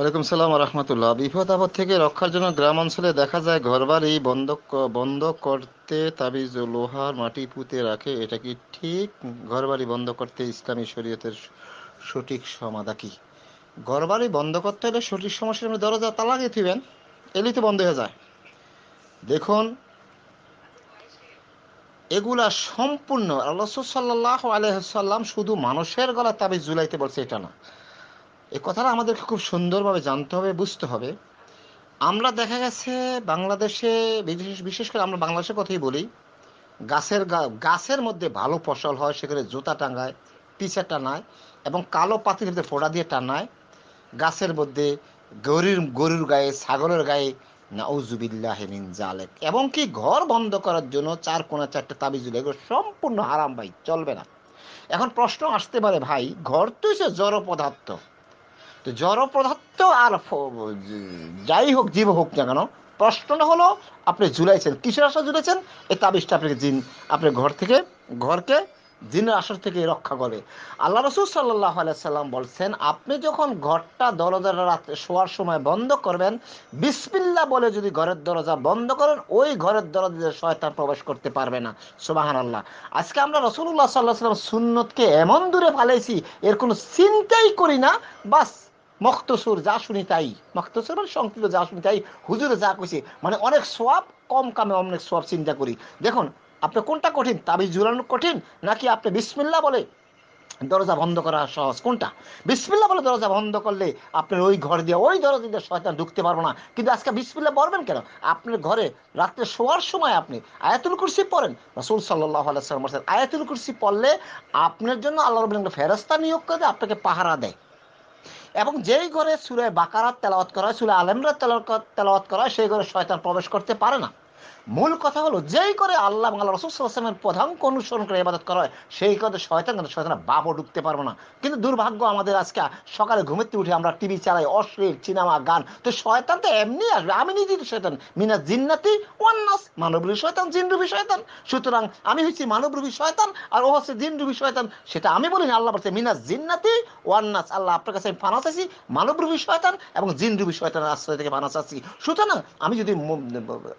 ওয়ালাইকুম সালাম রহমতুল্লাহ বিপদ আপদ থেকে রক্ষার জন্য গ্রাম অঞ্চলে দেখা যায় ঘরবাড়ি বন্ধ বন্ধ করতে তাবিজ ও লোহার মাটি পুঁতে রাখে এটা কি ঠিক ঘরবাড়ি বন্ধ করতে ইসলামী শরীয়তের সঠিক সমাধা কি ঘরবাড়ি বন্ধ করতে হলে সঠিক সমস্যার মধ্যে দরজা তালা দিয়ে দিবেন এলি তো বন্ধ হয়ে যায় দেখুন এগুলা সম্পূর্ণ আল্লাহ সাল্লাহ আলহ সাল্লাম শুধু মানুষের গলা তাবিজ জুলাইতে বলছে এটা না এ কথাটা আমাদেরকে খুব সুন্দরভাবে জানতে হবে বুঝতে হবে আমরা দেখা গেছে বাংলাদেশে বিশেষ বিশেষ করে আমরা বাংলাদেশের কথাই বলি গাছের গাছের মধ্যে ভালো ফসল হয় সেখানে জুতা টাঙায় পিছে টানায় এবং কালো পাতির মধ্যে ফোড়া দিয়ে টানায় গাছের মধ্যে গরুর গরুর গায়ে ছাগলের গায়ে নাউজুবিল্লাহিন জালেক এবং কি ঘর বন্ধ করার জন্য চার কোনা চারটে তাবিজ এগুলো সম্পূর্ণ হারাম ভাই চলবে না এখন প্রশ্ন আসতে পারে ভাই ঘর তো জড় পদার্থ তো জড় পদার্থ আর যাই হোক জীব হোক না কেন প্রশ্নটা হলো আপনি ঝুলাইছেন কিসের আশা জুলাইছেন এই তাবিজটা আপনাকে জিন আপনার ঘর থেকে ঘরকে জিনের আসর থেকে রক্ষা করে আল্লাহ রসুল সাল্লাহ সাল্লাম বলছেন আপনি যখন ঘরটা দরজা রাতে শোয়ার সময় বন্ধ করবেন বিসমিল্লা বলে যদি ঘরের দরজা বন্ধ করেন ওই ঘরের দরজা শয়তান প্রবেশ করতে পারবে না সুবাহান আল্লাহ আজকে আমরা রসুল্লাহ সাল্লাহ সাল্লাম সুন্নতকে এমন দূরে ফালাইছি এর কোনো চিন্তাই করি না বাস মক্তসুর যা শুনি তাই মক্তসুর মানে সংকীর্ণ যা শুনি তাই হুজুরে যা কইছে মানে অনেক সোয়াব কম কামে অনেক সোয়াব চিন্তা করি দেখুন আপনি কোনটা কঠিন তাবি জুড়ানো কঠিন নাকি আপনি বিসমিল্লা বলে দরজা বন্ধ করা সহজ কোনটা বিসমিল্লা বলে দরজা বন্ধ করলে আপনার ওই ঘর দিয়ে ওই দরজা দিয়ে শয়তান ঢুকতে পারবো না কিন্তু আজকে বিসমিল্লা পড়বেন কেন আপনার ঘরে রাত্রে শোয়ার সময় আপনি আয়াতুল কুরসি পড়েন রসুল সাল্লাহ আলাইসাল্লাম আয়াতুল কুরসি পড়লে আপনার জন্য আল্লাহ রবিন ফেরস্তা নিয়োগ করে আপনাকে পাহারা দেয় এবং যেই ঘরে সুরে বাকারাত তেলাওয়াত করা হয় সুরে আলেমরা তেলাওয়াত করা হয় সেই ঘরে শয়তান প্রবেশ করতে পারে না মূল কথা হলো যেই করে আল্লাহ আল্লাহ রসুলের প্রধানকে অনুসরণ করে এবাদত করা হয় সেই কথা শয়তান কিন্তু শয়তান বাপও ঢুকতে পারবো না কিন্তু দুর্ভাগ্য আমাদের আজকে সকালে ঘুমেতে উঠে আমরা টিভি চালাই অশ্লীল সিনেমা গান তো শয়তান তো এমনি আসবে আমি নিজেই তো শয়তান মিনা জিন্নাতি ওয়ান্নাস মানবরূপী শয়তান জিনরূপী শয়তান সুতরাং আমি হচ্ছি মানবরূপী শয়তান আর ও হচ্ছে জিনরূপী শয়তান সেটা আমি বলি না আল্লাহ বলছে মিনা জিন্নাতি ওয়ান্নাস আল্লাহ আপনার কাছে আমি ফানাস আছি মানবরূপী শয়তান এবং জিনরূপী শয়তানের আশ্রয় থেকে ফানাস আছি সুতরাং আমি যদি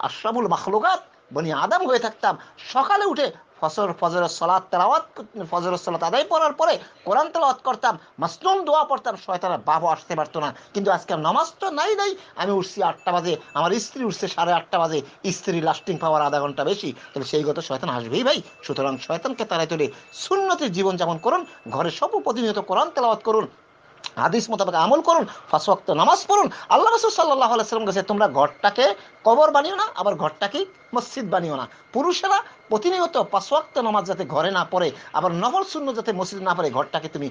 আশ্রামুল মখলুকাত বনি আদম হয়ে থাকতাম সকালে উঠে ফসর ফজর সলাদ তেলাওয়াত ফজর সলাদ আদায় পড়ার পরে কোরআন তেলাওয়াত করতাম মাসনুম দোয়া পড়তাম শয়তানের বাবু আসতে পারতো না কিন্তু আজকে নামাজ তো নাই নাই আমি উঠছি আটটা বাজে আমার স্ত্রী উঠছে সাড়ে আটটা বাজে স্ত্রী লাস্টিং পাওয়ার আধা ঘন্টা বেশি তাহলে সেই কথা শয়তান আসবেই ভাই সুতরাং শয়তানকে তারাই তুলে সুন্নতির জীবনযাপন করুন ঘরে সব প্রতিনিয়ত কোরআন তেলাওয়াত করুন হাদিস মোতাবেক আমল করুন ফাঁসওয়াক্ত নামাজ পড়ুন আল্লাহ রসুল সাল্লাহ আলাইসালাম কাছে তোমরা ঘরটাকে কবর বানিও না আবার ঘরটাকে মসজিদ বানিও না পুরুষেরা প্রতিনিয়ত পাশোয়াক্ত নামাজ যাতে ঘরে না পড়ে আবার নফল শূন্য যাতে মসজিদ না পড়ে ঘরটাকে তুমি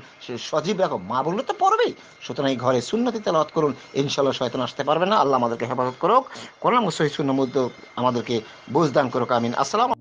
সজীব রাখো মা বললে তো পড়বেই সুতরাং এই ঘরে শূন্যতে তেলাওয়াত করুন ইনশাল্লাহ শয়তন আসতে পারবে না আল্লাহ আমাদেরকে হেফাজত করুক কোন মুসহি শূন্য আমাদেরকে বুঝদান করুক আমিন আসসালাম